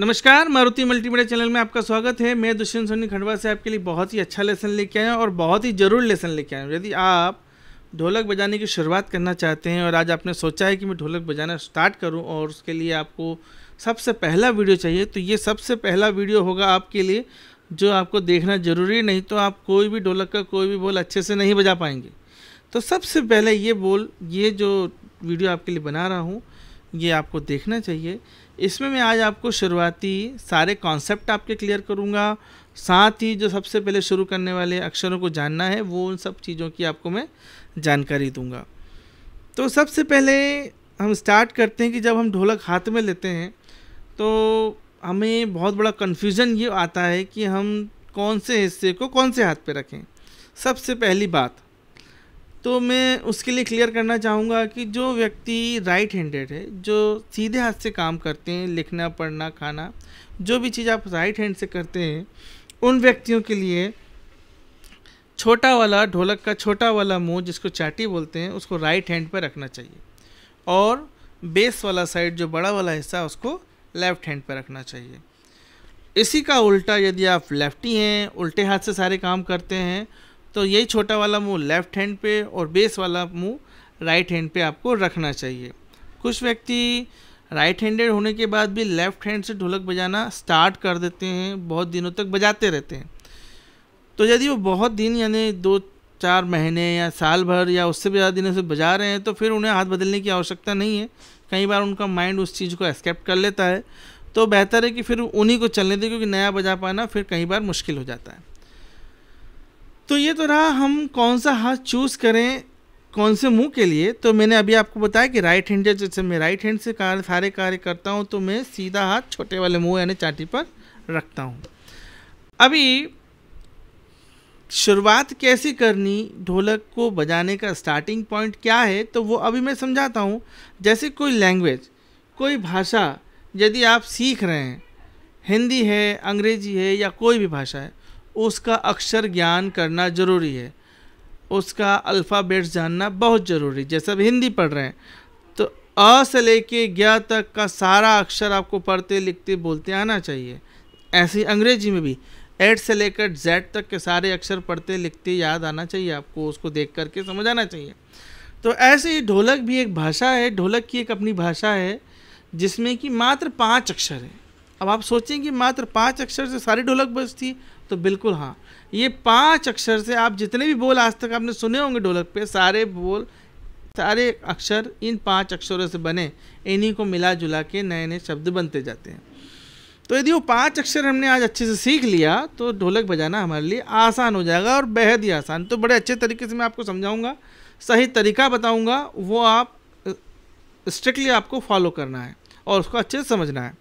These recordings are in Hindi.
नमस्कार मारुति मल्टीमीडिया चैनल में आपका स्वागत है मैं दुष्यंत सोनी खंडवा से आपके लिए बहुत ही अच्छा लेसन लेके आया और बहुत ही ज़रूर लेसन लेके आया यदि आप ढोलक बजाने की शुरुआत करना चाहते हैं और आज आपने सोचा है कि मैं ढोलक बजाना स्टार्ट करूं और उसके लिए आपको सबसे पहला वीडियो चाहिए तो ये सबसे पहला वीडियो होगा आपके लिए जो आपको देखना ज़रूरी नहीं तो आप कोई भी ढोलक का कोई भी बोल अच्छे से नहीं बजा पाएंगे तो सबसे पहले ये बोल ये जो वीडियो आपके लिए बना रहा हूँ ये आपको देखना चाहिए इसमें मैं आज आपको शुरुआती सारे कॉन्सेप्ट आपके क्लियर करूँगा साथ ही जो सबसे पहले शुरू करने वाले अक्षरों को जानना है वो उन सब चीज़ों की आपको मैं जानकारी दूंगा तो सबसे पहले हम स्टार्ट करते हैं कि जब हम ढोलक हाथ में लेते हैं तो हमें बहुत बड़ा कन्फ्यूज़न ये आता है कि हम कौन से हिस्से को कौन से हाथ पे रखें सबसे पहली बात तो मैं उसके लिए क्लियर करना चाहूँगा कि जो व्यक्ति राइट हैंडेड है जो सीधे हाथ से काम करते हैं लिखना पढ़ना खाना जो भी चीज़ आप राइट हैंड से करते हैं उन व्यक्तियों के लिए छोटा वाला ढोलक का छोटा वाला मुँह जिसको चाटी बोलते हैं उसको राइट हैंड पर रखना चाहिए और बेस वाला साइड जो बड़ा वाला हिस्सा उसको लेफ्ट हैंड पर रखना चाहिए इसी का उल्टा यदि आप लेफ्टी हैं उल्टे हाथ से सारे काम करते हैं तो यही छोटा वाला मुंह लेफ्ट हैंड पे और बेस वाला मुंह राइट हैंड पे आपको रखना चाहिए कुछ व्यक्ति राइट हैंडेड होने के बाद भी लेफ्ट हैंड से ढोलक बजाना स्टार्ट कर देते हैं बहुत दिनों तक बजाते रहते हैं तो यदि वो बहुत दिन यानी दो चार महीने या साल भर या उससे भी ज़्यादा दिनों से बजा रहे हैं तो फिर उन्हें हाथ बदलने की आवश्यकता नहीं है कई बार उनका माइंड उस चीज़ को एक्सेप्ट कर लेता है तो बेहतर है कि फिर उन्हीं को चलने दें क्योंकि नया बजा पाना फिर कई बार मुश्किल हो जाता है तो ये तो रहा हम कौन सा हाथ चूज़ करें कौन से मुंह के लिए तो मैंने अभी आपको बताया कि राइट जब जैसे मैं राइट हैंड से कार्य सारे कार्य करता हूँ तो मैं सीधा हाथ छोटे वाले मुंह यानी चाटी पर रखता हूँ अभी शुरुआत कैसी करनी ढोलक को बजाने का स्टार्टिंग पॉइंट क्या है तो वो अभी मैं समझाता हूँ जैसे कोई लैंग्वेज कोई भाषा यदि आप सीख रहे हैं हिंदी है अंग्रेजी है या कोई भी भाषा है उसका अक्षर ज्ञान करना ज़रूरी है उसका अल्फ़ाबेट जानना बहुत ज़रूरी जैसे अब हिंदी पढ़ रहे हैं तो अ से लेके ज्ञा तक का सारा अक्षर आपको पढ़ते लिखते बोलते आना चाहिए ऐसे ही अंग्रेजी में भी एड से लेकर जेड तक के सारे अक्षर पढ़ते लिखते याद आना चाहिए आपको उसको देख करके समझ आना चाहिए तो ऐसे ही ढोलक भी एक भाषा है ढोलक की एक अपनी भाषा है जिसमें कि मात्र पाँच अक्षर हैं अब आप सोचें कि मात्र पाँच अक्षर से सारी ढोलक बजती तो बिल्कुल हाँ ये पाँच अक्षर से आप जितने भी बोल आज तक आपने सुने होंगे ढोलक पे सारे बोल सारे अक्षर इन पाँच अक्षरों से बने इन्हीं को मिला जुला के नए नए शब्द बनते जाते हैं तो यदि वो पाँच अक्षर हमने आज अच्छे से सीख लिया तो ढोलक बजाना हमारे लिए आसान हो जाएगा और बेहद ही आसान तो बड़े अच्छे तरीके से मैं आपको समझाऊँगा सही तरीका बताऊँगा वो आप स्ट्रिक्टली आपको फॉलो करना है और उसको अच्छे से समझना है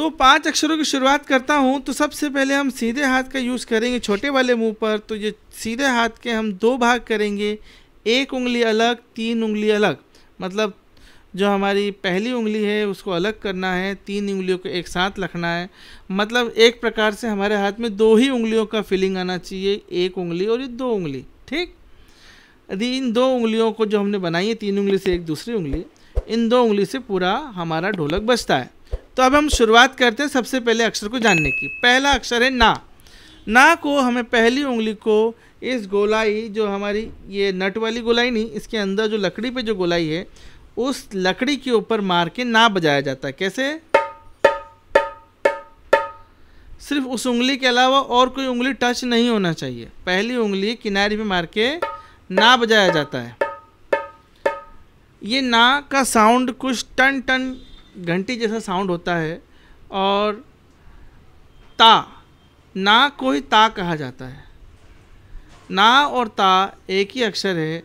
तो पांच अक्षरों की शुरुआत करता हूँ तो सबसे पहले हम सीधे हाथ का यूज़ करेंगे छोटे वाले मुंह पर तो ये सीधे हाथ के हम दो भाग करेंगे एक उंगली अलग तीन उंगली अलग मतलब जो हमारी पहली उंगली है उसको अलग करना है तीन उंगलियों को एक साथ रखना है मतलब एक प्रकार से हमारे हाथ में दो ही उंगलियों का फीलिंग आना चाहिए एक उंगली और ये दो उंगली ठीक यदि इन दो उंगलियों को जो हमने बनाई है तीन उंगली से एक दूसरी उंगली इन दो उंगली से पूरा हमारा ढोलक बजता है तो अब हम शुरुआत करते हैं सबसे पहले अक्षर को जानने की पहला अक्षर है ना ना को हमें पहली उंगली को इस गोलाई जो हमारी ये नट वाली गोलाई नहीं इसके अंदर जो लकड़ी पे जो गोलाई है उस लकड़ी के ऊपर मार के ना बजाया जाता है कैसे सिर्फ उस उंगली के अलावा और कोई उंगली टच नहीं होना चाहिए पहली उंगली किनारे पे मार के ना बजाया जाता है ये ना का साउंड कुछ टन टन घंटी जैसा साउंड होता है और ता ना कोई ता कहा जाता है ना और ता एक ही अक्षर है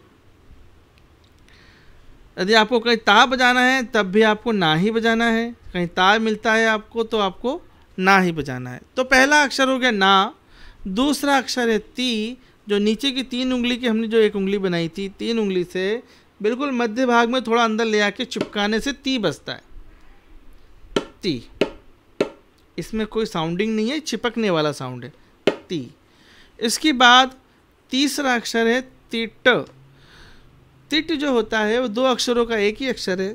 यदि आपको कहीं ता बजाना है तब भी आपको ना ही बजाना है कहीं ता मिलता है आपको तो आपको ना ही बजाना है तो पहला अक्षर हो गया ना दूसरा अक्षर है ती जो नीचे की तीन उंगली की हमने जो एक उंगली बनाई थी तीन उंगली से बिल्कुल मध्य भाग में थोड़ा अंदर ले आके चिपकाने से ती बजता है ती इसमें कोई साउंडिंग नहीं है चिपकने वाला साउंड है ती इसके बाद तीसरा अक्षर है तिट तिट जो होता है वो दो अक्षरों का एक ही अक्षर है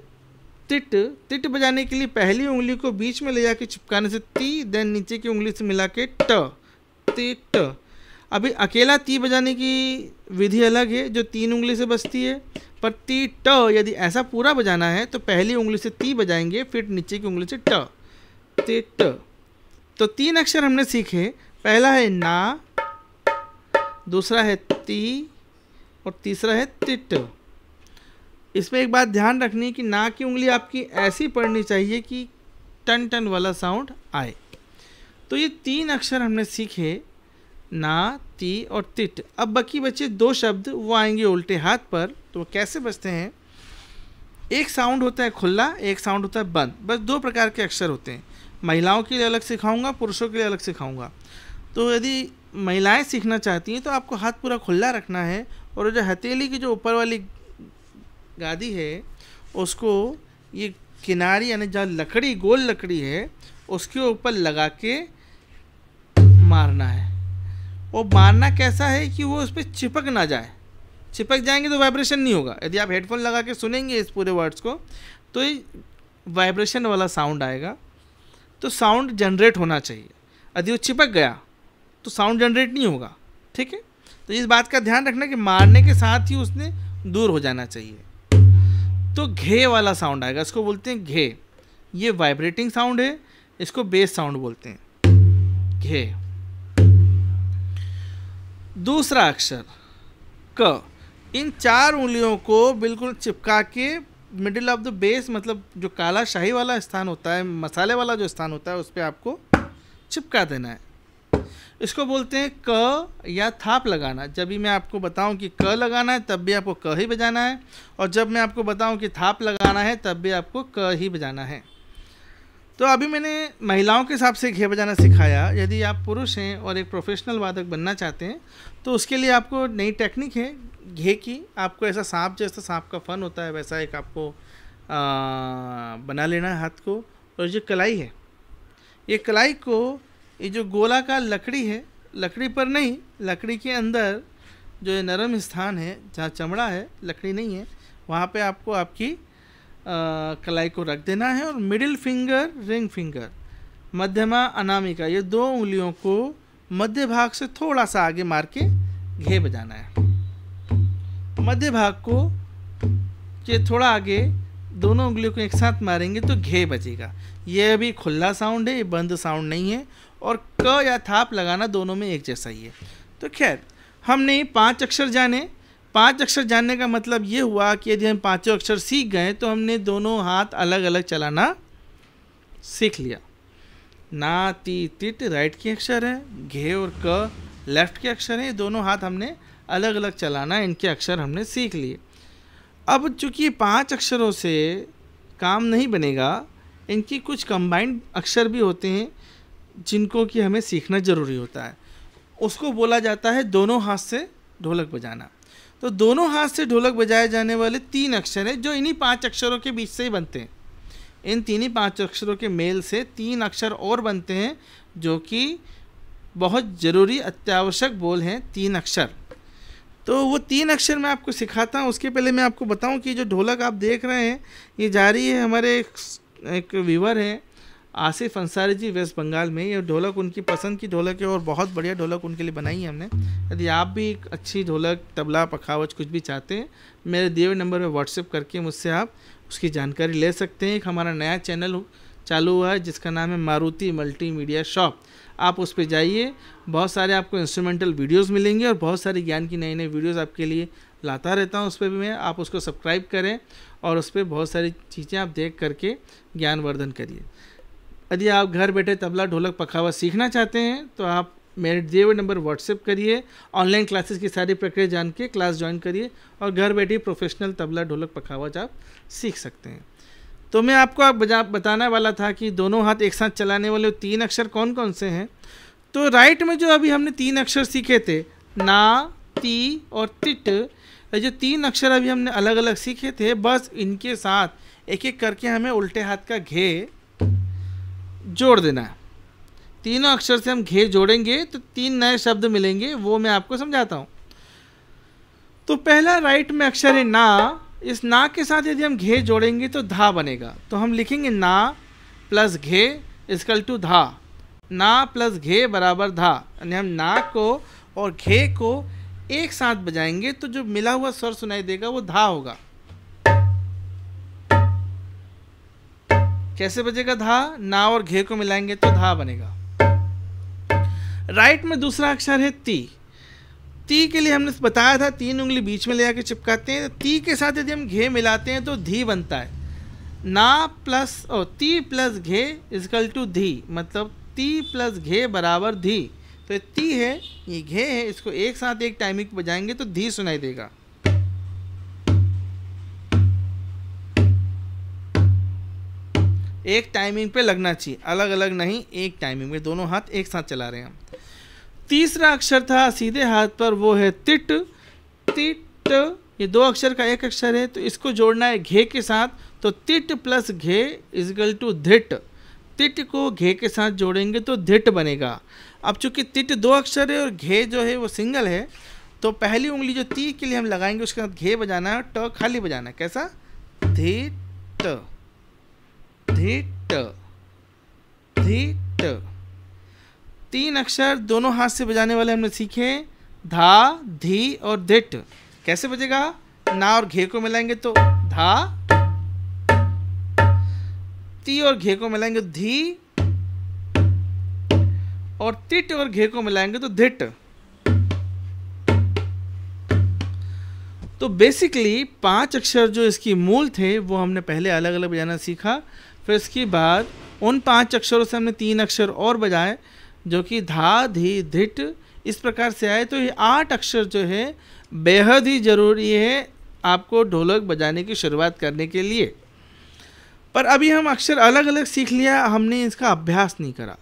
तिट तिट बजाने के लिए पहली उंगली को बीच में ले जाके चिपकाने से ती देन नीचे की उंगली से मिला के ट तिट अभी अकेला ती बजाने की विधि अलग है जो तीन उंगली से बजती है पर ती ट यदि ऐसा पूरा बजाना है तो पहली उंगली से ती बजाएंगे फिर नीचे की उंगली से ट ते ट तो तीन अक्षर हमने सीखे पहला है ना दूसरा है ती और तीसरा है तिट इसमें एक बात ध्यान रखनी कि ना की उंगली आपकी ऐसी पड़नी चाहिए कि टन टन वाला साउंड आए तो ये तीन अक्षर हमने सीखे ना ती और तिट अब बाकी बचे दो शब्द वो आएंगे उल्टे हाथ पर तो वो कैसे बचते हैं एक साउंड होता है खुला एक साउंड होता है बंद बस दो प्रकार के अक्षर होते हैं महिलाओं के लिए अलग सिखाऊंगा पुरुषों के लिए अलग सिखाऊंगा तो यदि महिलाएं सीखना चाहती हैं तो आपको हाथ पूरा खुला रखना है और जो हथेली की जो ऊपर वाली गादी है उसको ये किनारी यानी जहाँ लकड़ी गोल लकड़ी है उसके ऊपर लगा के मारना है वो मारना कैसा है कि वो उस पर चिपक ना जाए चिपक जाएंगे तो वाइब्रेशन नहीं होगा यदि आप हेडफोन लगा के सुनेंगे इस पूरे वर्ड्स को तो ये वाइब्रेशन वाला साउंड आएगा तो साउंड जनरेट होना चाहिए यदि वो चिपक गया तो साउंड जनरेट नहीं होगा ठीक है तो इस बात का ध्यान रखना कि मारने के साथ ही उसने दूर हो जाना चाहिए तो घे वाला साउंड आएगा इसको बोलते हैं घे ये वाइब्रेटिंग साउंड है इसको बेस साउंड बोलते हैं घे दूसरा अक्षर क इन चार उंगलियों को बिल्कुल चिपका के मिडिल ऑफ द बेस मतलब जो काला शाही वाला स्थान होता है मसाले वाला जो स्थान होता है उस पर आपको चिपका देना है इसको बोलते हैं क या थाप लगाना जब भी मैं आपको बताऊं कि क लगाना है तब भी आपको क ही बजाना है और जब मैं आपको बताऊं कि थाप लगाना है तब भी आपको क ही बजाना है तो अभी मैंने महिलाओं के हिसाब से घे बजाना सिखाया यदि आप पुरुष हैं और एक प्रोफेशनल वादक बनना चाहते हैं तो उसके लिए आपको नई टेक्निक है घे की आपको ऐसा सांप जैसा सांप का फन होता है वैसा एक आपको आ, बना लेना है हाथ को और जो कलाई है ये कलाई को ये जो गोला का लकड़ी है लकड़ी पर नहीं लकड़ी के अंदर जो ये नरम स्थान है जहाँ चमड़ा है लकड़ी नहीं है वहाँ पे आपको आपकी कलाई को रख देना है और मिडिल फिंगर रिंग फिंगर मध्यमा अनामिका ये दो उंगलियों को मध्य भाग से थोड़ा सा आगे मार के घे बजाना है मध्य भाग को ये थोड़ा आगे दोनों उंगलियों को एक साथ मारेंगे तो घे बजेगा ये अभी खुला साउंड है ये बंद साउंड नहीं है और क या थाप लगाना दोनों में एक जैसा ही है तो खैर हमने पांच अक्षर जाने पांच अक्षर जानने का मतलब ये हुआ कि यदि हम पांचों अक्षर सीख गए तो हमने दोनों हाथ अलग अलग चलाना सीख लिया ना ती तिट राइट के अक्षर हैं घे और क लेफ्ट के अक्षर हैं दोनों हाथ हमने अलग अलग चलाना इनके अक्षर हमने सीख लिए अब चूंकि पांच अक्षरों से काम नहीं बनेगा इनकी कुछ कंबाइंड अक्षर भी होते हैं जिनको कि हमें सीखना ज़रूरी होता है उसको बोला जाता है दोनों हाथ से ढोलक बजाना तो दोनों हाथ से ढोलक बजाए जाने वाले तीन अक्षर हैं जो इन्हीं पांच अक्षरों के बीच से ही बनते हैं इन तीन ही पांच अक्षरों के मेल से तीन अक्षर और बनते हैं जो कि बहुत ज़रूरी अत्यावश्यक बोल हैं तीन अक्षर तो वो तीन अक्षर मैं आपको सिखाता हूँ उसके पहले मैं आपको बताऊँ कि जो ढोलक आप देख रहे हैं ये जा रही है हमारे एक, एक व्यूवर है आसिफ अंसारी जी वेस्ट बंगाल में ये ढोलक उनकी पसंद की ढोलक है और बहुत बढ़िया ढोलक उनके लिए बनाई है हमने यदि आप भी एक अच्छी ढोलक तबला पखावज कुछ भी चाहते हैं मेरे दिए हुए नंबर पर व्हाट्सएप करके मुझसे आप उसकी जानकारी ले सकते हैं एक हमारा नया चैनल चालू हुआ है जिसका नाम है मारुति मल्टी शॉप आप उस पर जाइए बहुत सारे आपको इंस्ट्रूमेंटल वीडियोस मिलेंगे और बहुत सारे ज्ञान की नई नई वीडियोस आपके लिए लाता रहता हूँ उस पर भी मैं आप उसको सब्सक्राइब करें और उस पर बहुत सारी चीज़ें आप देख करके ज्ञानवर्धन करिए यदि आप घर बैठे तबला ढोलक पखावा सीखना चाहते हैं तो आप मेरे दिए हुए नंबर व्हाट्सएप करिए ऑनलाइन क्लासेस की सारी प्रक्रिया जान के क्लास ज्वाइन करिए और घर बैठे प्रोफेशनल तबला ढोलक पखावा आप सीख सकते हैं तो मैं आपको आप बताने वाला था कि दोनों हाथ एक साथ चलाने वाले तीन अक्षर कौन कौन से हैं तो राइट में जो अभी हमने तीन अक्षर सीखे थे ना ती और तिट जो तीन अक्षर अभी हमने अलग अलग सीखे थे बस इनके साथ एक एक करके हमें उल्टे हाथ का घे जोड़ देना है तीनों अक्षर से हम घेर जोड़ेंगे तो तीन नए शब्द मिलेंगे वो मैं आपको समझाता हूँ तो पहला राइट में अक्षर है ना इस ना के साथ यदि हम घे जोड़ेंगे तो धा बनेगा तो हम लिखेंगे ना प्लस घे इसकल टू धा ना प्लस घे बराबर धा यानी हम ना को और घे को एक साथ बजाएंगे तो जो मिला हुआ स्वर सुनाई देगा वो धा होगा कैसे बजेगा धा ना और घे को मिलाएंगे तो धा बनेगा राइट में दूसरा अक्षर है ती ती के लिए हमने बताया था तीन उंगली बीच में ले आके चिपकाते हैं तो ती के साथ यदि हम घे मिलाते हैं तो धी बनता है ना प्लस ओ ती प्लस घे इजकल टू धी मतलब ती प्लस घे बराबर धी तो ती है ये घे है इसको एक साथ एक टाइमिंग बजाएंगे तो धी सुनाई देगा एक टाइमिंग पे लगना चाहिए अलग अलग नहीं एक टाइमिंग में दोनों हाथ एक साथ चला रहे हैं तीसरा अक्षर था सीधे हाथ पर वो है तिट तिट ये दो अक्षर का एक अक्षर है तो इसको जोड़ना है घे के साथ तो तिट प्लस घे इजगल टू धिट तिट को घे के साथ जोड़ेंगे तो धिट बनेगा अब चूंकि तिट दो अक्षर है और घे जो है वो सिंगल है तो पहली उंगली जो ती के लिए हम लगाएंगे उसके साथ घे बजाना है और ट खाली बजाना है कैसा धिट धिट धिट तीन अक्षर दोनों हाथ से बजाने वाले हमने सीखे धा धी और धिट कैसे बजेगा ना और घे को मिलाएंगे तो धा ती और घे को मिलाएंगे तो धी और तिट और घे को मिलाएंगे तो धिट तो बेसिकली पांच अक्षर जो इसकी मूल थे वो हमने पहले अलग अलग बजाना सीखा फिर इसके बाद उन पांच अक्षरों से हमने तीन अक्षर और बजाए जो कि धा धी धिट इस प्रकार से आए तो ये आठ अक्षर जो है बेहद ही ज़रूरी है आपको ढोलक बजाने की शुरुआत करने के लिए पर अभी हम अक्षर अलग अलग सीख लिया हमने इसका अभ्यास नहीं करा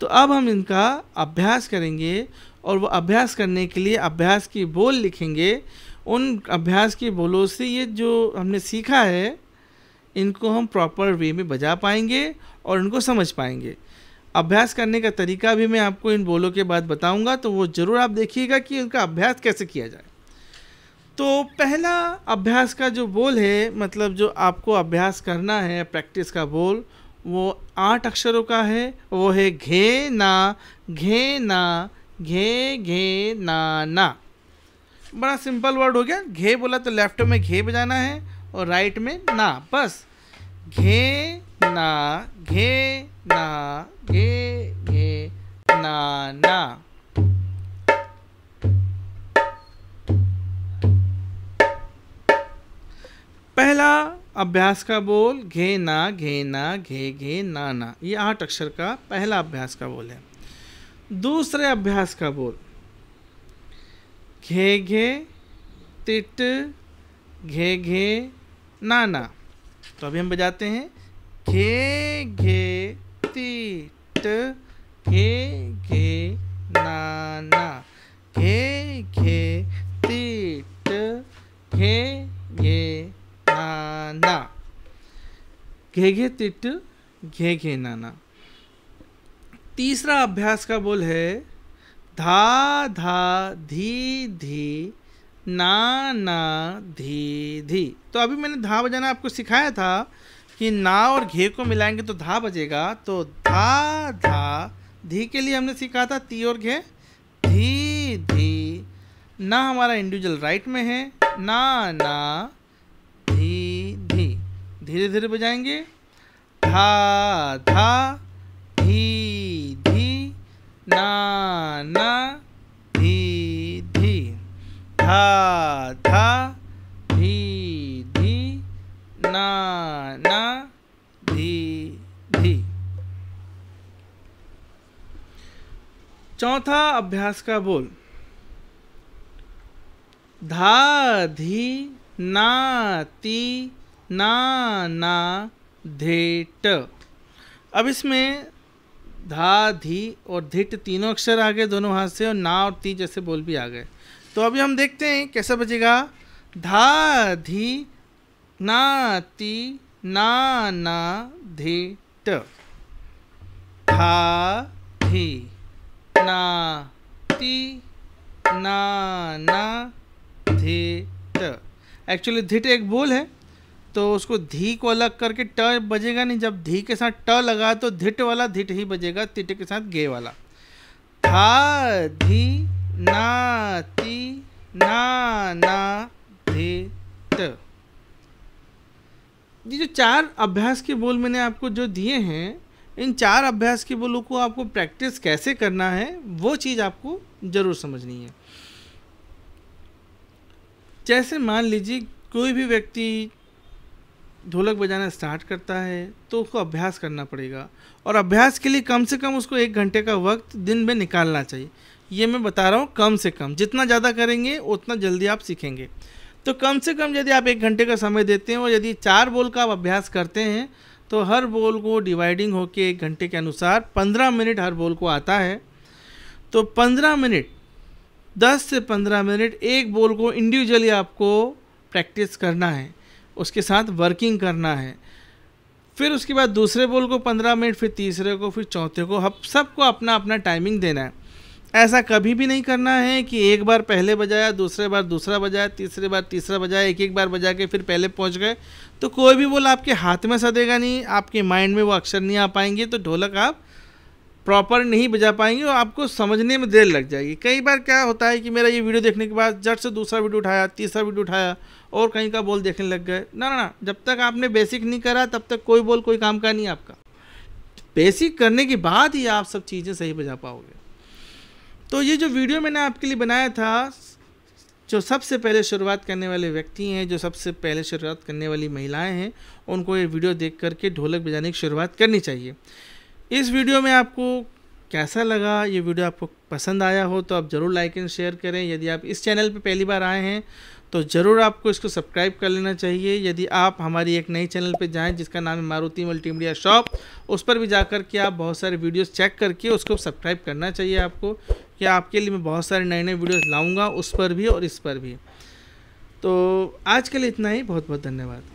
तो अब हम इनका अभ्यास करेंगे और वो अभ्यास करने के लिए अभ्यास की बोल लिखेंगे उन अभ्यास की बोलों से ये जो हमने सीखा है इनको हम प्रॉपर वे में बजा पाएंगे और उनको समझ पाएंगे अभ्यास करने का तरीका भी मैं आपको इन बोलों के बाद बताऊंगा तो वो ज़रूर आप देखिएगा कि उनका अभ्यास कैसे किया जाए तो पहला अभ्यास का जो बोल है मतलब जो आपको अभ्यास करना है प्रैक्टिस का बोल वो आठ अक्षरों का है वो है घे ना घे ना घे घे ना ना बड़ा सिंपल वर्ड हो गया घे बोला तो लेफ्ट में घे बजाना है और राइट में ना बस घे ना घे ना घे घे ना ना पहला अभ्यास का बोल घे ना घे ना घे घे ना ना ये आठ अक्षर का पहला अभ्यास का बोल है दूसरे अभ्यास का बोल घे घे तिट घे घे ना ना तो अभी हम बजाते हैं घे घे ती ट घे घे ना ना घे घे ती ट घे घे ना ना घे घे ती ट घे घे ना ना तीसरा अभ्यास का बोल है धा धा धी धी ना ना धी धी तो अभी मैंने धा बजाना आपको सिखाया था कि ना और घे को मिलाएंगे तो धा बजेगा तो धा धा धी के लिए हमने सीखा था ती और घे धी धी ना हमारा इंडिविजुअल राइट में है ना ना धी धी धीरे धीरे बजाएंगे धा धा धी धी ना ना धा धा धी धी ना ना धी धी चौथा अभ्यास का बोल धा धी ना ती ना ना धेट अब इसमें धा धी और धिट तीनों अक्षर आ गए दोनों हाथ से और ना और ती जैसे बोल भी आ गए तो अभी हम देखते हैं कैसा बजेगा धा धी ना ती ना ना धी ट धा धी ना ती ना ना धी ट एक्चुअली धिट एक बोल है तो उसको धी को अलग करके ट बजेगा नहीं जब धी के साथ ट लगा तो धिट वाला धिट ही बजेगा तिट के साथ गे वाला धा धी ना ती ना ना ये जो चार अभ्यास के बोल मैंने आपको जो दिए हैं इन चार अभ्यास के बोलों को आपको प्रैक्टिस कैसे करना है वो चीज़ आपको ज़रूर समझनी है जैसे मान लीजिए कोई भी व्यक्ति ढोलक बजाना स्टार्ट करता है तो उसको अभ्यास करना पड़ेगा और अभ्यास के लिए कम से कम उसको एक घंटे का वक्त दिन में निकालना चाहिए ये मैं बता रहा हूँ कम से कम जितना ज़्यादा करेंगे उतना जल्दी आप सीखेंगे तो कम से कम यदि आप एक घंटे का समय देते हैं और यदि चार बोल का आप अभ्यास करते हैं तो हर बोल को डिवाइडिंग होकर एक घंटे के अनुसार पंद्रह मिनट हर बोल को आता है तो पंद्रह मिनट दस से पंद्रह मिनट एक बोल को इंडिविजुअली आपको प्रैक्टिस करना है उसके साथ वर्किंग करना है फिर उसके बाद दूसरे बोल को पंद्रह मिनट फिर तीसरे को फिर चौथे को हम सबको अपना अपना टाइमिंग देना है ऐसा कभी भी नहीं करना है कि एक बार पहले बजाया दूसरे बार दूसरा बजाया तीसरे बार तीसरा बजाया एक एक बार बजा के फिर पहले पहुंच गए तो कोई भी बोल आपके हाथ में सदेगा नहीं आपके माइंड में वो अक्षर नहीं आ पाएंगे तो ढोलक आप प्रॉपर नहीं बजा पाएंगे और आपको समझने में देर लग जाएगी कई बार क्या होता है कि मेरा ये वीडियो देखने के बाद जट से दूसरा वीडियो उठाया तीसरा वीडियो उठाया और कहीं का बोल देखने लग गए ना ना ना जब तक आपने बेसिक नहीं करा तब तक कोई बोल कोई काम का नहीं आपका बेसिक करने के बाद ही आप सब चीज़ें सही बजा पाओगे तो ये जो वीडियो मैंने आपके लिए बनाया था जो सबसे पहले शुरुआत करने वाले व्यक्ति हैं जो सबसे पहले शुरुआत करने वाली महिलाएं हैं उनको ये वीडियो देख करके ढोलक बजाने की शुरुआत करनी चाहिए इस वीडियो में आपको कैसा लगा ये वीडियो आपको पसंद आया हो तो आप ज़रूर लाइक एंड शेयर करें यदि आप इस चैनल पर पहली बार आए हैं तो ज़रूर आपको इसको सब्सक्राइब कर लेना चाहिए यदि आप हमारी एक नई चैनल पर जाएं जिसका नाम है मारुति मल्टीमीडिया शॉप उस पर भी जा कर के आप बहुत सारे वीडियोस चेक करके उसको सब्सक्राइब करना चाहिए आपको कि आपके लिए मैं बहुत सारे नए नए वीडियोस लाऊंगा उस पर भी और इस पर भी तो आज के लिए इतना ही बहुत बहुत धन्यवाद